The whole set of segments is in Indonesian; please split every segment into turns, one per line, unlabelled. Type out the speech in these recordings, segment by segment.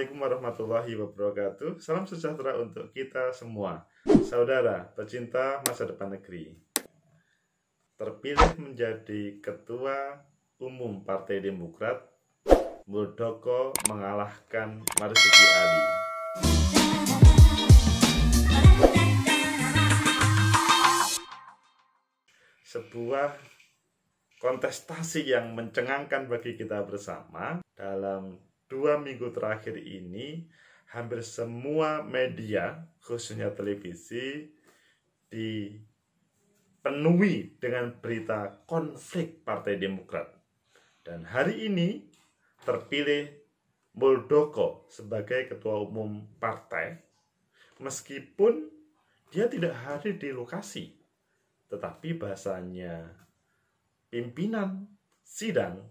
Assalamualaikum warahmatullahi wabarakatuh. Salam sejahtera untuk kita semua. Saudara, pecinta masa depan negeri. Terpilih menjadi Ketua Umum Partai Demokrat, Muldoko mengalahkan Marzuki Ali. Sebuah kontestasi yang mencengangkan bagi kita bersama dalam dua minggu terakhir ini hampir semua media khususnya televisi dipenuhi dengan berita konflik Partai Demokrat. Dan hari ini terpilih Muldoko sebagai ketua umum partai meskipun dia tidak hadir di lokasi tetapi bahasanya pimpinan sidang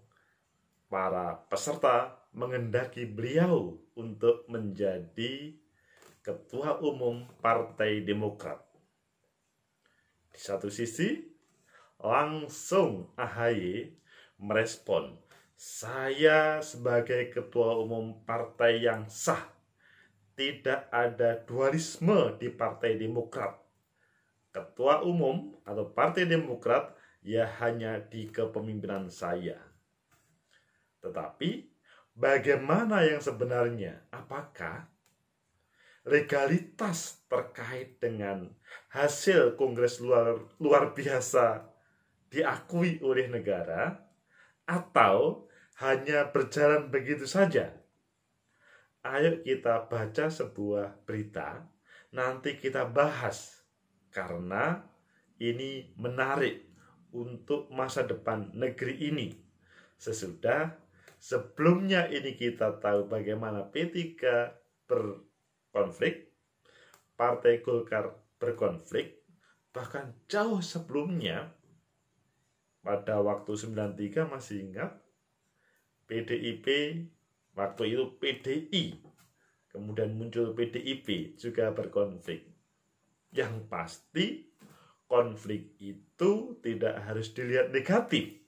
para peserta mengendaki beliau untuk menjadi ketua umum Partai Demokrat. Di satu sisi, langsung AHY merespon, "Saya sebagai ketua umum partai yang sah, tidak ada dualisme di Partai Demokrat. Ketua umum atau Partai Demokrat ya hanya di kepemimpinan saya." Tetapi bagaimana yang sebenarnya? Apakah legalitas terkait dengan hasil kongres luar luar biasa diakui oleh negara atau hanya berjalan begitu saja? Ayo kita baca sebuah berita, nanti kita bahas karena ini menarik untuk masa depan negeri ini. Sesudah Sebelumnya ini kita tahu bagaimana P3 berkonflik, Partai Golkar berkonflik, bahkan jauh sebelumnya pada waktu 93 masih ingat PDIP waktu itu PDI kemudian muncul PDIP juga berkonflik yang pasti konflik itu tidak harus dilihat negatif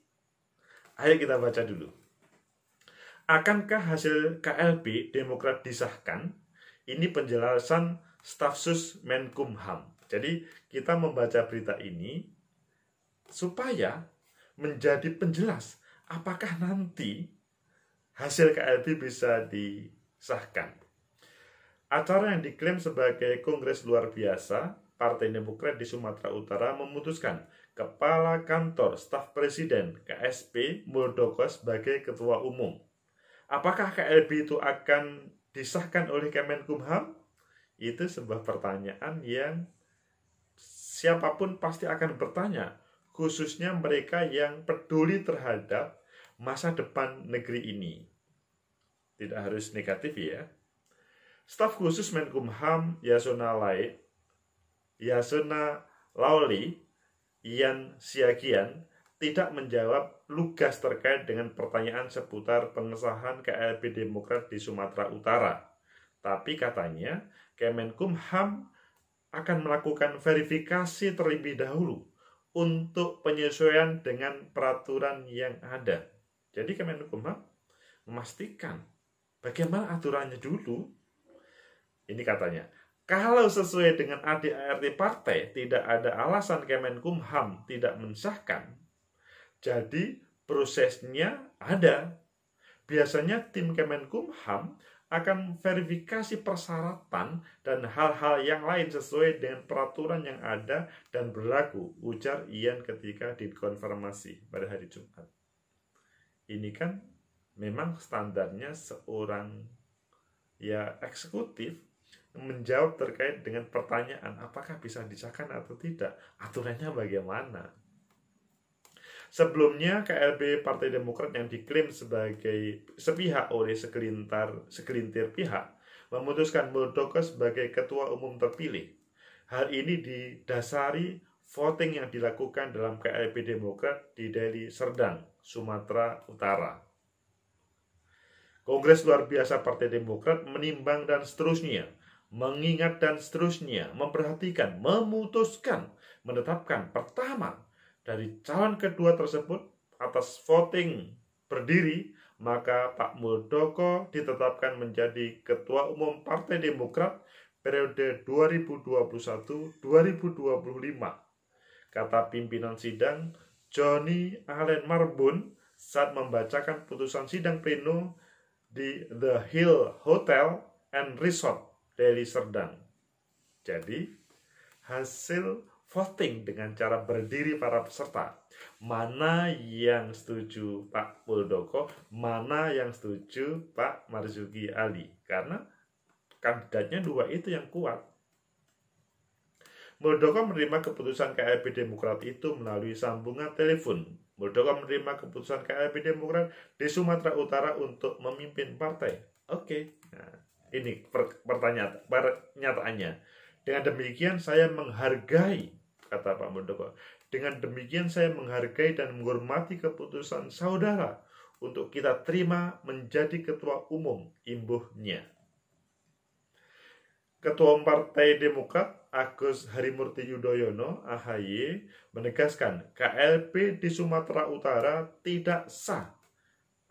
ayo kita baca dulu Akankah hasil KLB Demokrat disahkan? Ini penjelasan stafsus Menkumham. Jadi kita membaca berita ini supaya menjadi penjelas apakah nanti hasil KLB bisa disahkan. Acara yang diklaim sebagai Kongres Luar Biasa Partai Demokrat di Sumatera Utara memutuskan Kepala Kantor Staf Presiden KSP Muldoko sebagai Ketua Umum. Apakah KLB itu akan disahkan oleh Kemenkumham? Itu sebuah pertanyaan yang siapapun pasti akan bertanya, khususnya mereka yang peduli terhadap masa depan negeri ini. Tidak harus negatif ya. Staf khusus Menkumham Yasona Lai, Yasona Lauli, Ian Siagian, tidak menjawab lugas terkait dengan pertanyaan seputar pengesahan KLB Demokrat di Sumatera Utara. Tapi katanya, Kemenkumham akan melakukan verifikasi terlebih dahulu untuk penyesuaian dengan peraturan yang ada. Jadi Kemenkumham memastikan bagaimana aturannya dulu. Ini katanya, kalau sesuai dengan ADART partai, tidak ada alasan Kemenkumham tidak mensahkan jadi prosesnya ada. Biasanya tim Kemenkumham akan verifikasi persyaratan dan hal-hal yang lain sesuai dengan peraturan yang ada dan berlaku, ujar Ian ketika dikonfirmasi pada hari Jumat. Ini kan memang standarnya seorang ya eksekutif menjawab terkait dengan pertanyaan apakah bisa disahkan atau tidak, aturannya bagaimana. Sebelumnya KLB Partai Demokrat yang diklaim sebagai sepihak oleh sekelintir, sekelintir pihak memutuskan Muldoko sebagai ketua umum terpilih. Hal ini didasari voting yang dilakukan dalam KLB Demokrat di Deli Serdang, Sumatera Utara. Kongres luar biasa Partai Demokrat menimbang dan seterusnya, mengingat dan seterusnya, memperhatikan, memutuskan, menetapkan pertama dari calon kedua tersebut atas voting berdiri, maka Pak Muldoko ditetapkan menjadi Ketua Umum Partai Demokrat periode 2021-2025. Kata pimpinan sidang Johnny Allen Marbun saat membacakan putusan sidang pleno di The Hill Hotel and Resort Deli Serdang. Jadi, hasil voting dengan cara berdiri para peserta. Mana yang setuju Pak Muldoko, mana yang setuju Pak Marzuki Ali. Karena kandidatnya dua itu yang kuat. Muldoko menerima keputusan KLB Demokrat itu melalui sambungan telepon. Muldoko menerima keputusan KLB Demokrat di Sumatera Utara untuk memimpin partai. Oke, nah, ini pertanyaan pernyataannya. Dengan demikian, saya menghargai kata Pak Muldoko. Dengan demikian saya menghargai dan menghormati keputusan saudara untuk kita terima menjadi ketua umum imbuhnya. Ketua Partai Demokrat Agus Harimurti Yudhoyono AHY menegaskan KLP di Sumatera Utara tidak sah.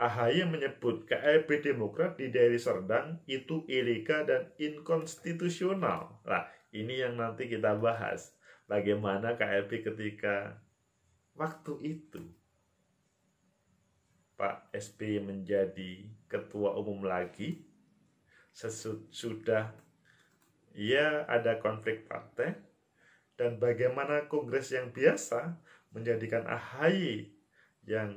AHY menyebut KLP Demokrat di Deli Serdang itu ilegal dan inkonstitusional. Nah, ini yang nanti kita bahas bagaimana KLP ketika waktu itu Pak SBY menjadi ketua umum lagi sesudah ya ada konflik partai dan bagaimana kongres yang biasa menjadikan AHY yang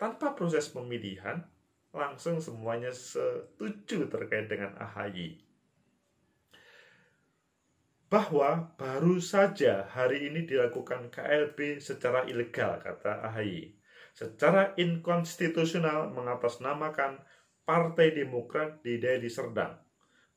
tanpa proses pemilihan langsung semuanya setuju terkait dengan AHY bahwa baru saja hari ini dilakukan KLB secara ilegal, kata AHY. Secara inkonstitusional mengatasnamakan Partai Demokrat di Deli Serdang,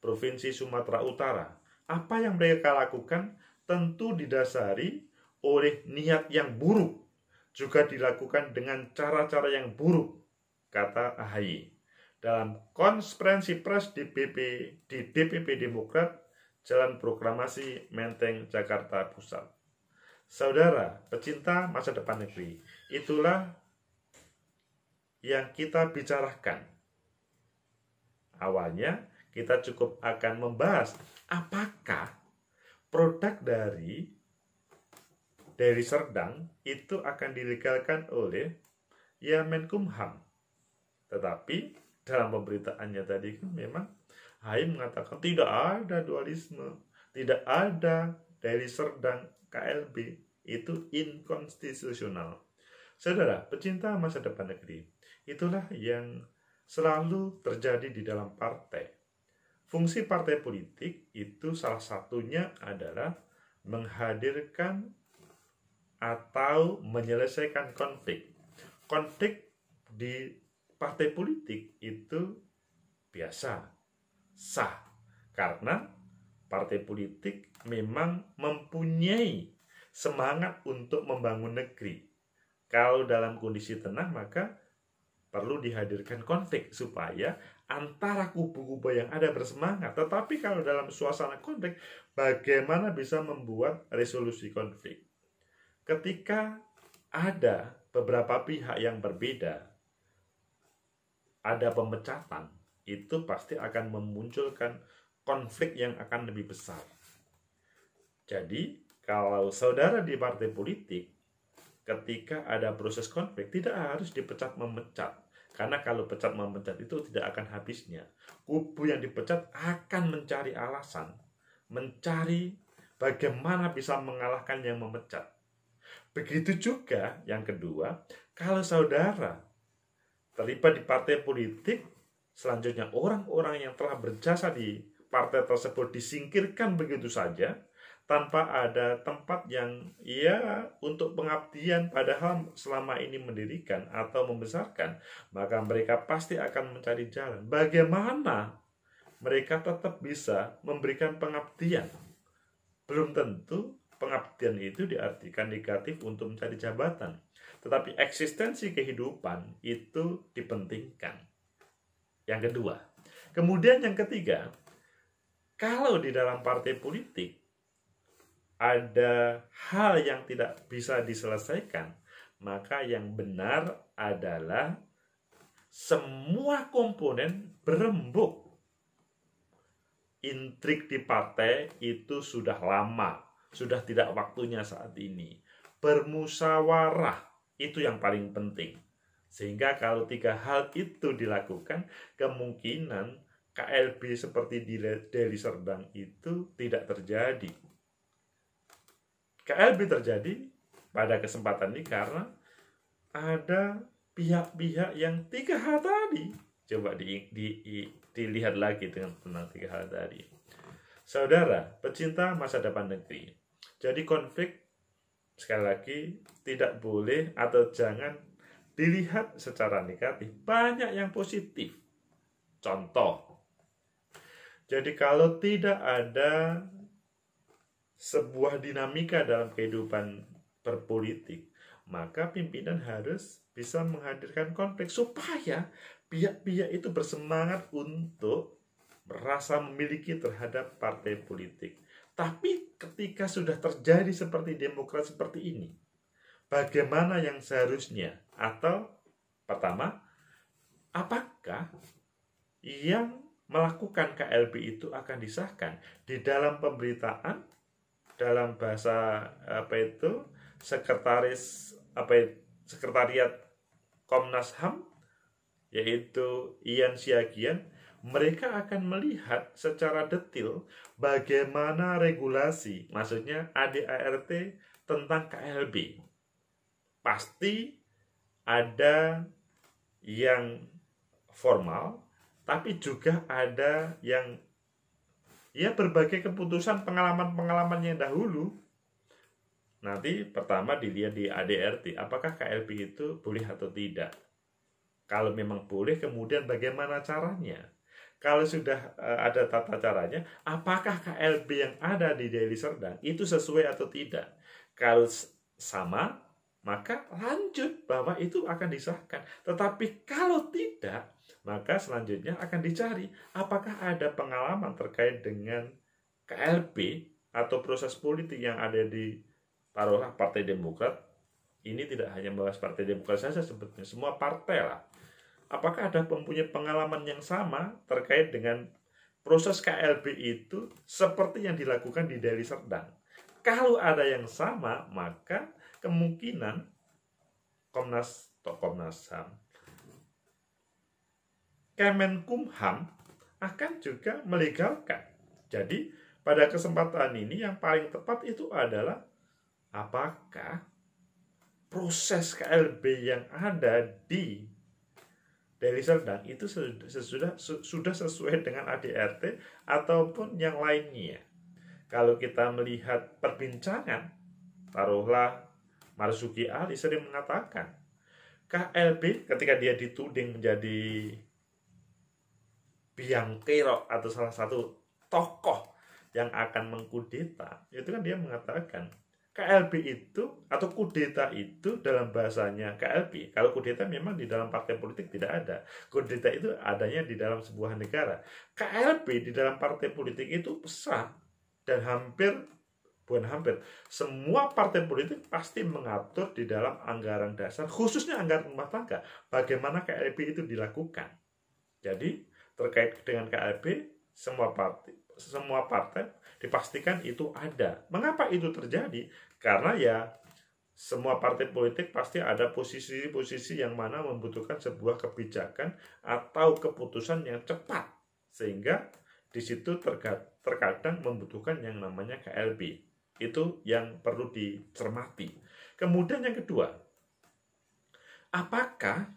Provinsi Sumatera Utara. Apa yang mereka lakukan tentu didasari oleh niat yang buruk, juga dilakukan dengan cara-cara yang buruk, kata AHY. Dalam konferensi pers di DPP Demokrat Jalan Proklamasi, Menteng, Jakarta Pusat. Saudara, pecinta masa depan negeri, itulah yang kita bicarakan. Awalnya, kita cukup akan membahas apakah produk dari dari Serdang itu akan dilegalkan oleh ya Menkumham. Tetapi dalam pemberitaannya tadi kan memang Haim mengatakan tidak ada dualisme, tidak ada dari Serdang KLB itu inkonstitusional. Saudara, pecinta masa depan negeri, itulah yang selalu terjadi di dalam partai. Fungsi partai politik itu salah satunya adalah menghadirkan atau menyelesaikan konflik. Konflik di partai politik itu biasa sah karena partai politik memang mempunyai semangat untuk membangun negeri. Kalau dalam kondisi tenang maka perlu dihadirkan konflik supaya antara kubu-kubu yang ada bersemangat. Tetapi kalau dalam suasana konflik, bagaimana bisa membuat resolusi konflik? Ketika ada beberapa pihak yang berbeda, ada pemecatan, itu pasti akan memunculkan konflik yang akan lebih besar. Jadi, kalau saudara di partai politik, ketika ada proses konflik, tidak harus dipecat-memecat. Karena kalau pecat-memecat itu tidak akan habisnya. Kubu yang dipecat akan mencari alasan, mencari bagaimana bisa mengalahkan yang memecat. Begitu juga yang kedua, kalau saudara terlibat di partai politik, Selanjutnya, orang-orang yang telah berjasa di partai tersebut disingkirkan begitu saja tanpa ada tempat yang ia ya untuk pengabdian padahal selama ini mendirikan atau membesarkan maka mereka pasti akan mencari jalan bagaimana mereka tetap bisa memberikan pengabdian belum tentu pengabdian itu diartikan negatif untuk mencari jabatan tetapi eksistensi kehidupan itu dipentingkan yang kedua. Kemudian yang ketiga, kalau di dalam partai politik ada hal yang tidak bisa diselesaikan, maka yang benar adalah semua komponen berembuk. Intrik di partai itu sudah lama, sudah tidak waktunya saat ini. Bermusyawarah itu yang paling penting. Sehingga kalau tiga hal itu dilakukan, kemungkinan KLB seperti di Deli Serdang itu tidak terjadi. KLB terjadi pada kesempatan ini karena ada pihak-pihak yang tiga hal tadi. Coba di, di, di, dilihat lagi dengan tentang tiga hal tadi. Saudara, pecinta masa depan negeri. Jadi konflik sekali lagi tidak boleh atau jangan dilihat secara negatif, banyak yang positif. Contoh, jadi kalau tidak ada sebuah dinamika dalam kehidupan berpolitik, maka pimpinan harus bisa menghadirkan konflik supaya pihak-pihak itu bersemangat untuk merasa memiliki terhadap partai politik. Tapi ketika sudah terjadi seperti demokrat seperti ini, bagaimana yang seharusnya atau pertama, apakah yang melakukan KLB itu akan disahkan di dalam pemberitaan dalam bahasa apa itu sekretaris apa itu, sekretariat Komnas HAM yaitu Ian Siagian mereka akan melihat secara detail bagaimana regulasi maksudnya ADART tentang KLB pasti ada yang formal, tapi juga ada yang ya berbagai keputusan pengalaman-pengalaman yang dahulu. Nanti pertama dilihat di ADRT, apakah KLB itu boleh atau tidak. Kalau memang boleh, kemudian bagaimana caranya? Kalau sudah eh, ada tata caranya, apakah KLB yang ada di Deli Serdang itu sesuai atau tidak? Kalau sama, maka lanjut bahwa itu akan disahkan. Tetapi kalau tidak, maka selanjutnya akan dicari apakah ada pengalaman terkait dengan KLP atau proses politik yang ada di taruhlah Partai Demokrat. Ini tidak hanya membahas Partai Demokrat saja sebetulnya, semua partai lah. Apakah ada mempunyai pengalaman yang sama terkait dengan proses KLB itu seperti yang dilakukan di Deli Serdang? Kalau ada yang sama, maka kemungkinan Komnas atau Komnas HAM Kemenkumham akan juga melegalkan. Jadi pada kesempatan ini yang paling tepat itu adalah apakah proses KLB yang ada di Deli Serdang itu sudah sudah sesuai dengan ADRT ataupun yang lainnya. Kalau kita melihat perbincangan, taruhlah Marzuki Ali sering mengatakan KLB ketika dia dituding menjadi biang kerok atau salah satu tokoh yang akan mengkudeta itu kan dia mengatakan KLB itu atau kudeta itu dalam bahasanya KLB. Kalau kudeta memang di dalam partai politik tidak ada. Kudeta itu adanya di dalam sebuah negara. KLB di dalam partai politik itu besar dan hampir bukan hampir semua partai politik pasti mengatur di dalam anggaran dasar khususnya anggaran rumah tangga bagaimana KLB itu dilakukan jadi terkait dengan KLB semua partai semua partai dipastikan itu ada mengapa itu terjadi karena ya semua partai politik pasti ada posisi-posisi yang mana membutuhkan sebuah kebijakan atau keputusan yang cepat sehingga di situ terkadang membutuhkan yang namanya KLB itu yang perlu dicermati. Kemudian yang kedua, apakah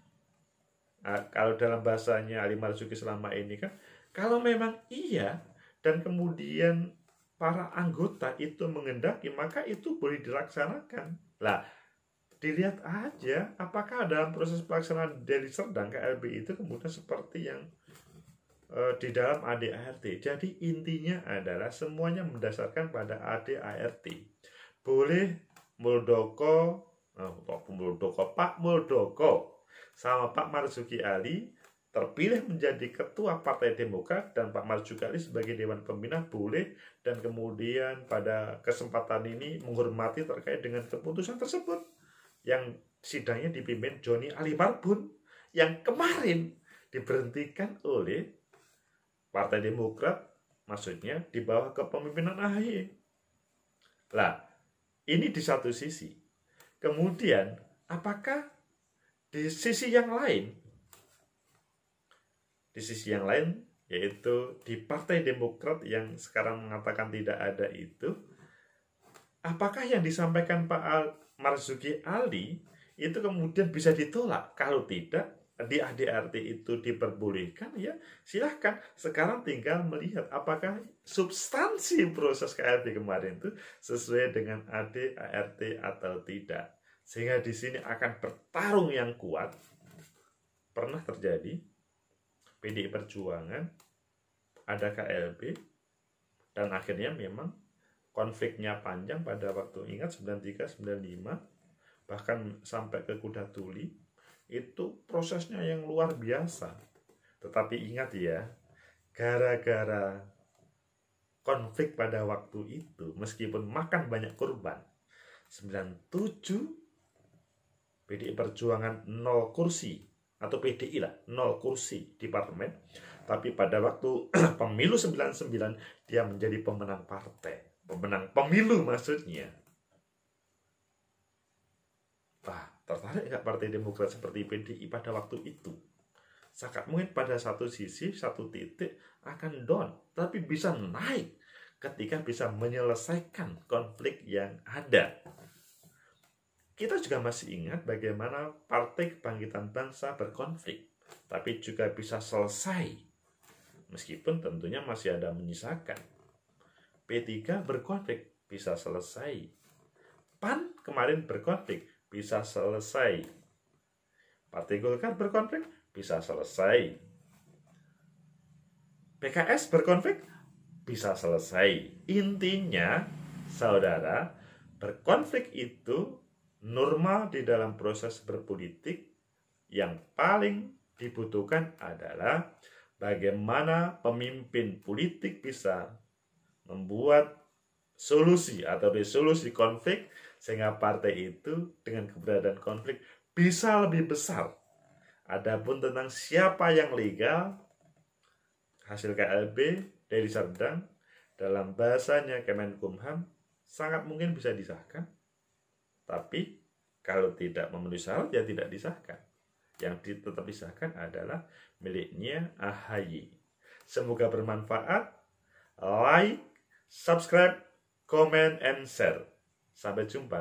kalau dalam bahasanya Ali Marzuki selama ini kan, kalau memang iya dan kemudian para anggota itu mengendaki, maka itu boleh dilaksanakan. Lah, dilihat aja apakah dalam proses pelaksanaan dari Serdang KLB itu kemudian seperti yang Eh, di dalam ADART. Jadi intinya adalah semuanya mendasarkan pada ADART. Boleh Muldoko, eh, Pak Muldoko, Pak Muldoko sama Pak Marzuki Ali terpilih menjadi ketua Partai Demokrat dan Pak Marzuki Ali sebagai Dewan Pembina boleh dan kemudian pada kesempatan ini menghormati terkait dengan keputusan tersebut yang sidangnya dipimpin Joni Ali Marbun yang kemarin diberhentikan oleh Partai Demokrat maksudnya di bawah kepemimpinan AHY. Lah, ini di satu sisi. Kemudian, apakah di sisi yang lain? Di sisi yang lain, yaitu di Partai Demokrat yang sekarang mengatakan tidak ada itu, apakah yang disampaikan Pak Marzuki Ali itu kemudian bisa ditolak? Kalau tidak, di ADRT itu diperbolehkan ya silahkan sekarang tinggal melihat apakah substansi proses KRT kemarin itu sesuai dengan ADRT atau tidak sehingga di sini akan bertarung yang kuat pernah terjadi PDI Perjuangan ada KLB dan akhirnya memang konfliknya panjang pada waktu ingat 93 95 bahkan sampai ke kuda tuli itu prosesnya yang luar biasa. Tetapi ingat ya, gara-gara konflik pada waktu itu, meskipun makan banyak korban, 97 PDI Perjuangan 0 kursi atau PDI lah 0 kursi di parlemen tapi pada waktu pemilu 99 dia menjadi pemenang partai pemenang pemilu maksudnya Wah, Tertarik nggak Partai Demokrat seperti PDI pada waktu itu? Sangat mungkin pada satu sisi, satu titik akan down, tapi bisa naik ketika bisa menyelesaikan konflik yang ada. Kita juga masih ingat bagaimana Partai Kebangkitan Bangsa berkonflik, tapi juga bisa selesai. Meskipun tentunya masih ada menyisakan. P3 berkonflik, bisa selesai. PAN kemarin berkonflik, bisa selesai. Partai Golkar berkonflik, bisa selesai. PKS berkonflik, bisa selesai. Intinya, saudara, berkonflik itu normal di dalam proses berpolitik yang paling dibutuhkan adalah bagaimana pemimpin politik bisa membuat solusi atau resolusi konflik sehingga partai itu dengan keberadaan konflik bisa lebih besar. Adapun tentang siapa yang legal, hasil KLB dari Sardang dalam bahasanya Kemenkumham sangat mungkin bisa disahkan. Tapi kalau tidak memenuhi syarat ya tidak disahkan. Yang tetap disahkan adalah miliknya AHY. Semoga bermanfaat. Like, subscribe, comment, and share. Sampai jumpa.